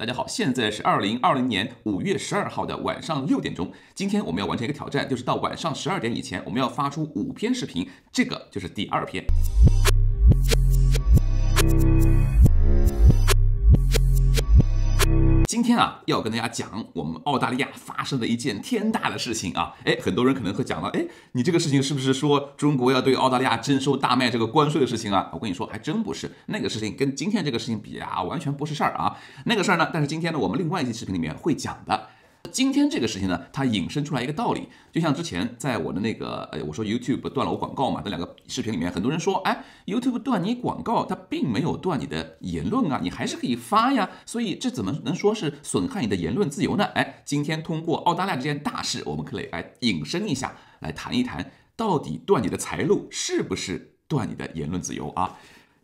大家好，现在是二零二零年五月十二号的晚上六点钟。今天我们要完成一个挑战，就是到晚上十二点以前，我们要发出五篇视频。这个就是第二篇。今天啊，要跟大家讲我们澳大利亚发生的一件天大的事情啊！哎，很多人可能会讲了，哎，你这个事情是不是说中国要对澳大利亚征收大麦这个关税的事情啊？我跟你说，还真不是那个事情，跟今天这个事情比啊，完全不是事儿啊。那个事儿呢，但是今天呢，我们另外一期视频里面会讲的。今天这个事情呢，它引申出来一个道理，就像之前在我的那个呃，我说 YouTube 断了我广告嘛，这两个视频里面很多人说，哎，YouTube 断你广告，它并没有断你的言论啊，你还是可以发呀，所以这怎么能说是损害你的言论自由呢？哎，今天通过澳大利亚这件大事，我们可以来引申一下，来谈一谈，到底断你的财路是不是断你的言论自由啊？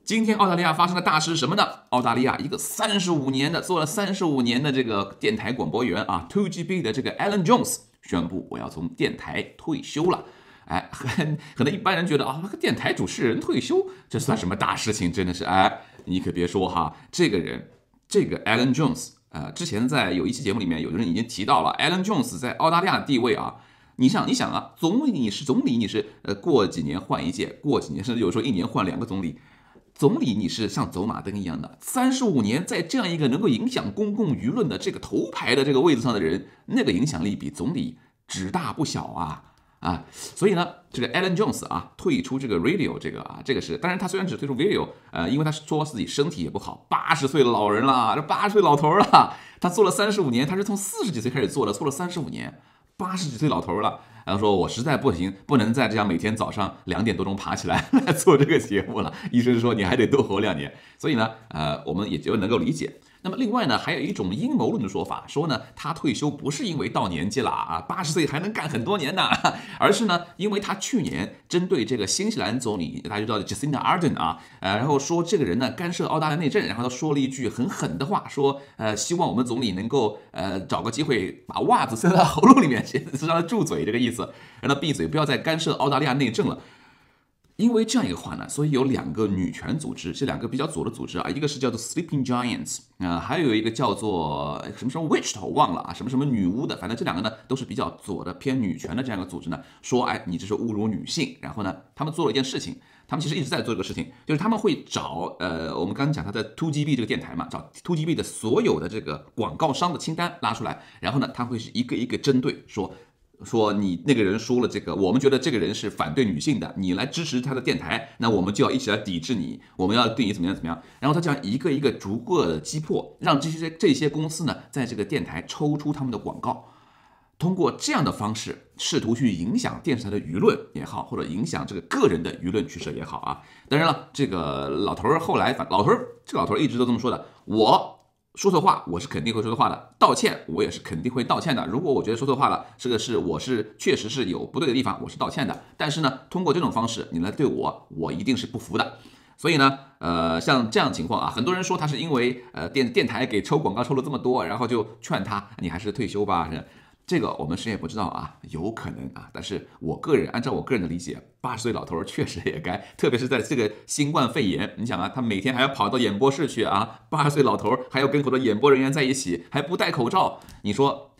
今天澳大利亚发生的大事是什么呢？澳大利亚一个三十五年的做了三十五年的这个电台广播员啊，Two GB 的这个 Alan Jones 宣布我要从电台退休了。哎，很可能一般人觉得啊，那个电台主持人退休这算什么大事情？真的是哎，你可别说哈，这个人，这个 Alan Jones，呃，之前在有一期节目里面，有的人已经提到了 Alan Jones 在澳大利亚的地位啊。你想你想啊，总理你是总理，你是呃过几年换一届，过几年甚至有时候一年换两个总理。总理，你是像走马灯一样的，三十五年在这样一个能够影响公共舆论的这个头牌的这个位置上的人，那个影响力比总理只大不小啊啊！所以呢，这个 Alan Jones 啊，退出这个 Radio 这个啊，这个是，当然他虽然只退出 Radio，呃，因为他是说自己身体也不好，八十岁老人了，这八十岁老头了，他做了三十五年，他是从四十几岁开始做的，做了三十五年，八十几岁老头了。然后说：“我实在不行，不能再这样每天早上两点多钟爬起来 来做这个节目了。”医生说：“你还得多活两年。”所以呢，呃，我们也就能够理解。那么另外呢，还有一种阴谋论的说法，说呢，他退休不是因为到年纪了啊，八十岁还能干很多年呢，而是呢，因为他去年针对这个新西兰总理，大家知道 Jacinda Ardern 啊，呃，然后说这个人呢干涉澳大利亚内政，然后他说了一句很狠的话，说呃，希望我们总理能够呃找个机会把袜子塞到 喉咙里面去，让他住嘴这个意思，让他闭嘴，不要再干涉澳大利亚内政了。因为这样一个话呢，所以有两个女权组织，这两个比较左的组织啊，一个是叫做 Sleeping Giants，啊，还有一个叫做什么什么 Witch，忘了啊，什么什么女巫的，反正这两个呢都是比较左的、偏女权的这样一个组织呢，说，哎，你这是侮辱女性。然后呢，他们做了一件事情，他们其实一直在做这个事情，就是他们会找，呃，我们刚刚讲他在 ToGB 这个电台嘛，找 ToGB 的所有的这个广告商的清单拉出来，然后呢，他会是一个一个针对说。说你那个人说了这个，我们觉得这个人是反对女性的，你来支持他的电台，那我们就要一起来抵制你，我们要对你怎么样怎么样？然后他样一个一个逐个击破，让这些这些公司呢在这个电台抽出他们的广告，通过这样的方式试图去影响电视台的舆论也好，或者影响这个个人的舆论取舍也好啊。当然了，这个老头儿后来，老头儿这老头儿一直都这么说的，我。说错话，我是肯定会说错话的，道歉我也是肯定会道歉的。如果我觉得说错话了，这个是我是确实是有不对的地方，我是道歉的。但是呢，通过这种方式，你来对我，我一定是不服的。所以呢，呃，像这样情况啊，很多人说他是因为呃电电台给抽广告抽了这么多，然后就劝他，你还是退休吧。这个我们谁也不知道啊，有可能啊，但是我个人按照我个人的理解，八十岁老头儿确实也该，特别是在这个新冠肺炎，你想啊，他每天还要跑到演播室去啊，八十岁老头儿还要跟很多演播人员在一起，还不戴口罩，你说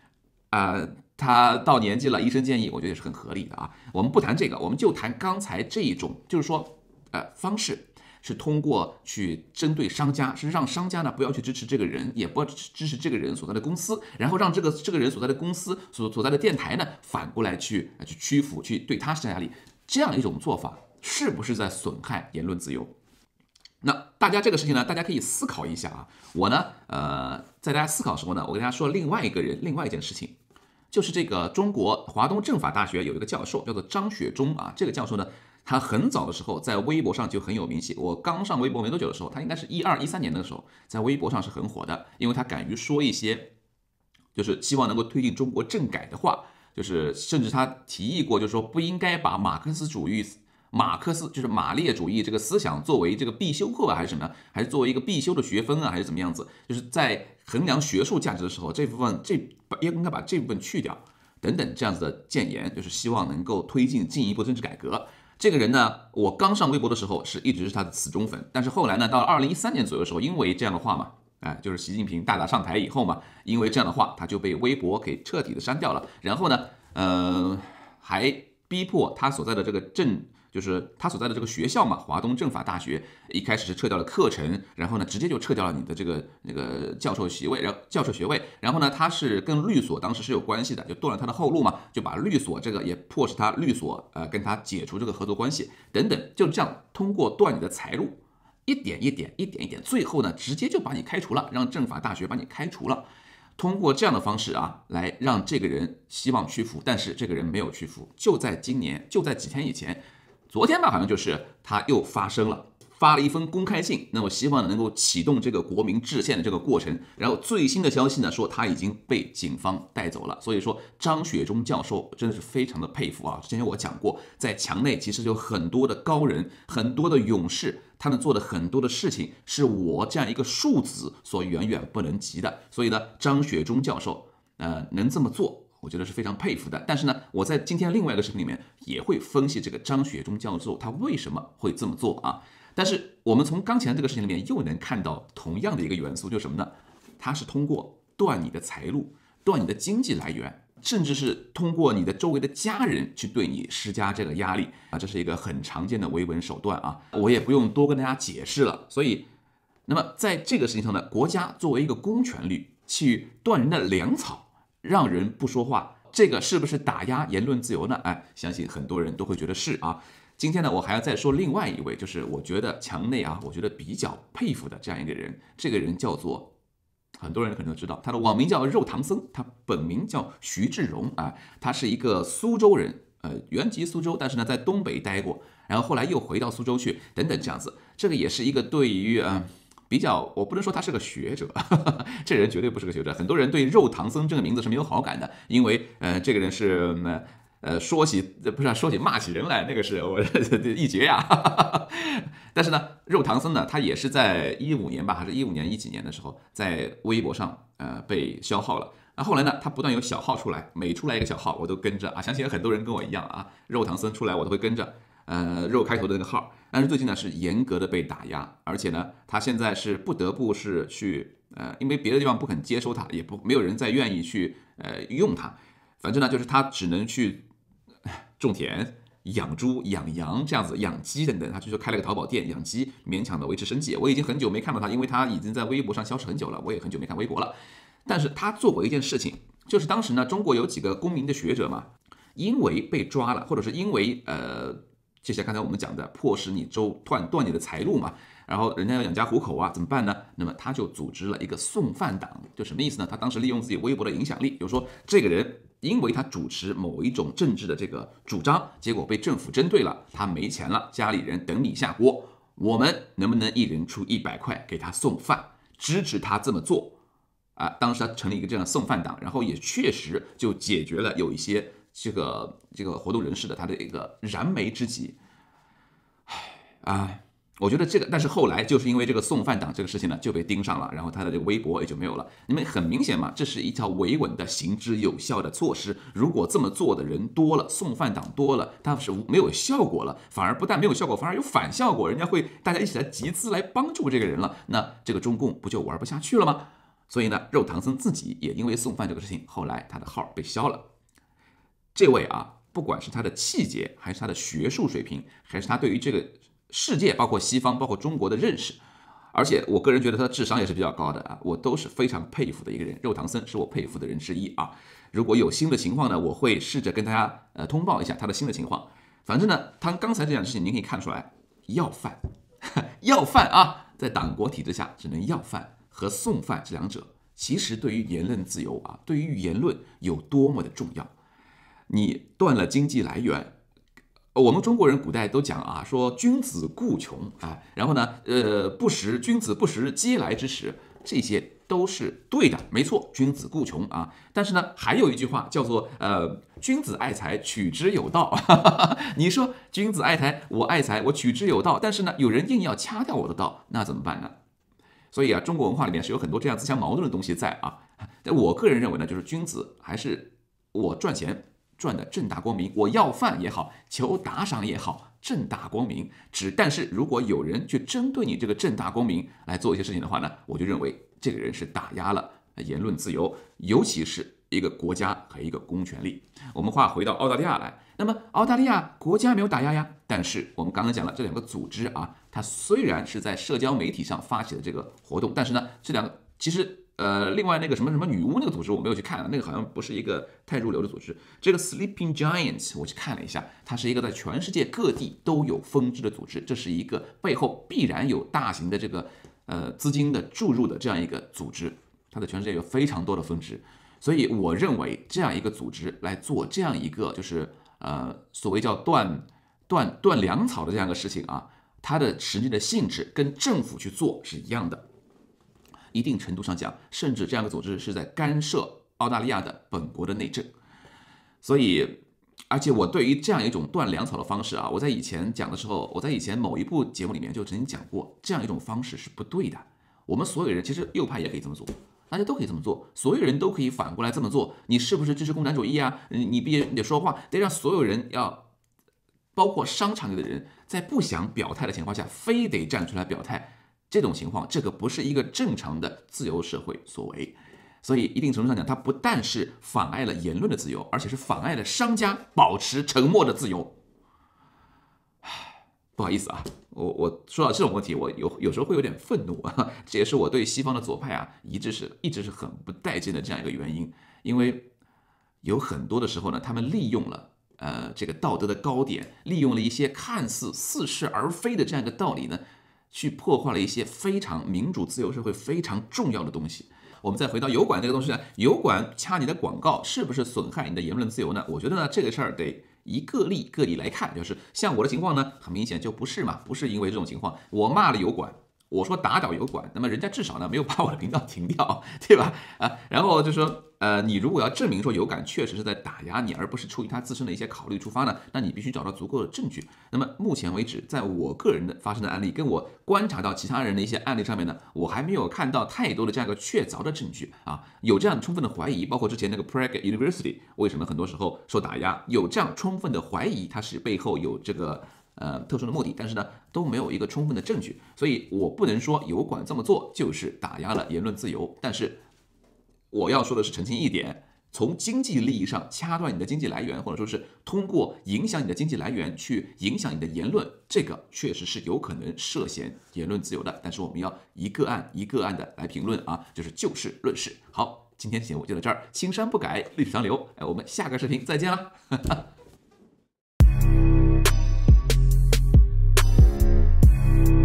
啊，他到年纪了，医生建议，我觉得也是很合理的啊。我们不谈这个，我们就谈刚才这一种，就是说呃方式。是通过去针对商家，是让商家呢不要去支持这个人，也不支持这个人所在的公司，然后让这个这个人所在的公司所所在的电台呢，反过来去去屈服，去对他施加压力，这样一种做法，是不是在损害言论自由？那大家这个事情呢，大家可以思考一下啊。我呢，呃，在大家思考的时候呢，我跟大家说另外一个人，另外一件事情，就是这个中国华东政法大学有一个教授叫做张雪忠啊，这个教授呢。他很早的时候在微博上就很有名气。我刚上微博没多久的时候，他应该是一二一三年的时候在微博上是很火的，因为他敢于说一些，就是希望能够推进中国政改的话，就是甚至他提议过，就是说不应该把马克思主义、马克思就是马列主义这个思想作为这个必修课啊，还是什么，还是作为一个必修的学分啊，还是怎么样子？就是在衡量学术价值的时候，这部分这把应该把这部分去掉等等这样子的建言，就是希望能够推进进一步政治改革。这个人呢，我刚上微博的时候是一直是他的死忠粉，但是后来呢，到了二零一三年左右的时候，因为这样的话嘛，哎，就是习近平大大上台以后嘛，因为这样的话，他就被微博给彻底的删掉了，然后呢，嗯，还逼迫他所在的这个镇。就是他所在的这个学校嘛，华东政法大学一开始是撤掉了课程，然后呢，直接就撤掉了你的这个那个教授席位，然后教授学位，然后呢，他是跟律所当时是有关系的，就断了他的后路嘛，就把律所这个也迫使他律所呃跟他解除这个合作关系等等，就这样通过断你的财路，一点一点一点一点，最后呢，直接就把你开除了，让政法大学把你开除了，通过这样的方式啊，来让这个人希望屈服，但是这个人没有屈服，就在今年，就在几天以前。昨天吧，好像就是他又发声了，发了一封公开信，那么希望能够启动这个国民制宪的这个过程。然后最新的消息呢，说他已经被警方带走了。所以说，张雪忠教授真的是非常的佩服啊！之前我讲过，在墙内其实有很多的高人，很多的勇士，他们做的很多的事情是我这样一个庶子所远远不能及的。所以呢，张雪忠教授，呃，能这么做。我觉得是非常佩服的，但是呢，我在今天另外一个视频里面也会分析这个张学忠教授他为什么会这么做啊。但是我们从刚才这个事情里面又能看到同样的一个元素，就是什么呢？他是通过断你的财路，断你的经济来源，甚至是通过你的周围的家人去对你施加这个压力啊，这是一个很常见的维稳手段啊，我也不用多跟大家解释了。所以，那么在这个事情上呢，国家作为一个公权力去断人的粮草。让人不说话，这个是不是打压言论自由呢？哎，相信很多人都会觉得是啊。今天呢，我还要再说另外一位，就是我觉得强内啊，我觉得比较佩服的这样一个人，这个人叫做，很多人可能都知道，他的网名叫肉唐僧，他本名叫徐志荣啊，他是一个苏州人，呃，原籍苏州，但是呢，在东北待过，然后后来又回到苏州去，等等这样子，这个也是一个对于嗯。比较，我不能说他是个学者，这人绝对不是个学者。很多人对“肉唐僧”这个名字是没有好感的，因为，呃，这个人是呃，说起不是说起骂起人来，那个是我 一绝呀。但是呢，肉唐僧呢，他也是在一五年吧，还是一五年一几年的时候，在微博上呃被消耗了。那后来呢，他不断有小号出来，每出来一个小号，我都跟着啊。想起很多人跟我一样啊，肉唐僧出来，我都会跟着，呃，肉开头的那个号。但是最近呢是严格的被打压，而且呢他现在是不得不是去呃，因为别的地方不肯接收他，也不没有人再愿意去呃用他。反正呢就是他只能去种田、养猪、养羊这样子、养鸡等等。他就说开了个淘宝店，养鸡勉强的维持生计。我已经很久没看到他，因为他已经在微博上消失很久了。我也很久没看微博了。但是他做过一件事情，就是当时呢中国有几个公民的学者嘛，因为被抓了，或者是因为呃。就像刚才我们讲的，迫使你周断断你的财路嘛，然后人家要养家糊口啊，怎么办呢？那么他就组织了一个送饭党，就什么意思呢？他当时利用自己微博的影响力，比如说这个人，因为他主持某一种政治的这个主张，结果被政府针对了，他没钱了，家里人等你下锅，我们能不能一人出一百块给他送饭，支持他这么做？啊，当时他成立一个这样的送饭党，然后也确实就解决了有一些。这个这个活动人士的他的一个燃眉之急，唉啊，我觉得这个，但是后来就是因为这个送饭党这个事情呢就被盯上了，然后他的这个微博也就没有了。因为很明显嘛，这是一条维稳的行之有效的措施。如果这么做的人多了，送饭党多了，他是没有效果了，反而不但没有效果，反而有反效果，人家会大家一起来集资来帮助这个人了，那这个中共不就玩不下去了吗？所以呢，肉唐僧自己也因为送饭这个事情，后来他的号被消了。这位啊，不管是他的气节，还是他的学术水平，还是他对于这个世界，包括西方，包括中国的认识，而且我个人觉得他智商也是比较高的啊，我都是非常佩服的一个人。肉唐僧是我佩服的人之一啊。如果有新的情况呢，我会试着跟大家呃通报一下他的新的情况。反正呢，他刚才这件事情，您可以看出来，要饭，要饭啊，在党国体制下，只能要饭和送饭这两者，其实对于言论自由啊，对于言论有多么的重要。你断了经济来源，我们中国人古代都讲啊，说君子固穷啊，然后呢，呃，不食君子不食嗟来之食，这些都是对的，没错，君子固穷啊。但是呢，还有一句话叫做，呃，君子爱财，取之有道。你说君子爱财，我爱财，我取之有道，但是呢，有人硬要掐掉我的道，那怎么办呢？所以啊，中国文化里面是有很多这样自相矛盾的东西在啊。但我个人认为呢，就是君子还是我赚钱。赚的正大光明，我要饭也好，求打赏也好，正大光明。只但是，如果有人去针对你这个正大光明来做一些事情的话呢，我就认为这个人是打压了言论自由，尤其是一个国家和一个公权力。我们话回到澳大利亚来，那么澳大利亚国家没有打压呀，但是我们刚刚讲了这两个组织啊，它虽然是在社交媒体上发起的这个活动，但是呢，这两个其实。呃，另外那个什么什么女巫那个组织我没有去看那个好像不是一个太入流的组织。这个 Sleeping Giants 我去看了一下，它是一个在全世界各地都有分支的组织，这是一个背后必然有大型的这个呃资金的注入的这样一个组织，它在全世界有非常多的分支，所以我认为这样一个组织来做这样一个就是呃所谓叫断断断粮草的这样一个事情啊，它的实际的性质跟政府去做是一样的。一定程度上讲，甚至这样的组织是在干涉澳大利亚的本国的内政。所以，而且我对于这样一种断粮草的方式啊，我在以前讲的时候，我在以前某一部节目里面就曾经讲过，这样一种方式是不对的。我们所有人其实右派也可以这么做，大家都可以这么做，所有人都可以反过来这么做。你是不是支持共产主义啊？你必须得说话，得让所有人要，包括商场里的人，在不想表态的情况下，非得站出来表态。这种情况，这个不是一个正常的自由社会所为，所以一定程度上讲，它不但是妨碍了言论的自由，而且是妨碍了商家保持沉默的自由。不好意思啊，我我说到这种问题，我有有时候会有点愤怒啊，这也是我对西方的左派啊，一直是一直是很不待见的这样一个原因，因为有很多的时候呢，他们利用了呃这个道德的高点，利用了一些看似似是而非的这样一个道理呢。去破坏了一些非常民主自由社会非常重要的东西。我们再回到油管这个东西呢，油管掐你的广告，是不是损害你的言论自由呢？我觉得呢，这个事儿得一个例个例来看，就是像我的情况呢，很明显就不是嘛，不是因为这种情况，我骂了油管。我说打倒油管，那么人家至少呢没有把我的频道停掉，对吧？啊，然后就说，呃，你如果要证明说油管确实是在打压你，而不是出于他自身的一些考虑出发呢，那你必须找到足够的证据。那么目前为止，在我个人的发生的案例，跟我观察到其他人的一些案例上面呢，我还没有看到太多的这样一个确凿的证据啊。有这样充分的怀疑，包括之前那个 Prague University，为什么很多时候受打压？有这样充分的怀疑，它是背后有这个。呃，特殊的目的，但是呢，都没有一个充分的证据，所以我不能说油管这么做就是打压了言论自由。但是我要说的是，澄清一点，从经济利益上掐断你的经济来源，或者说是通过影响你的经济来源去影响你的言论，这个确实是有可能涉嫌言论自由的。但是我们要一个案一个案的来评论啊，就是就事论事。好，今天节目就到这儿，青山不改，绿水长流。哎，我们下个视频再见了。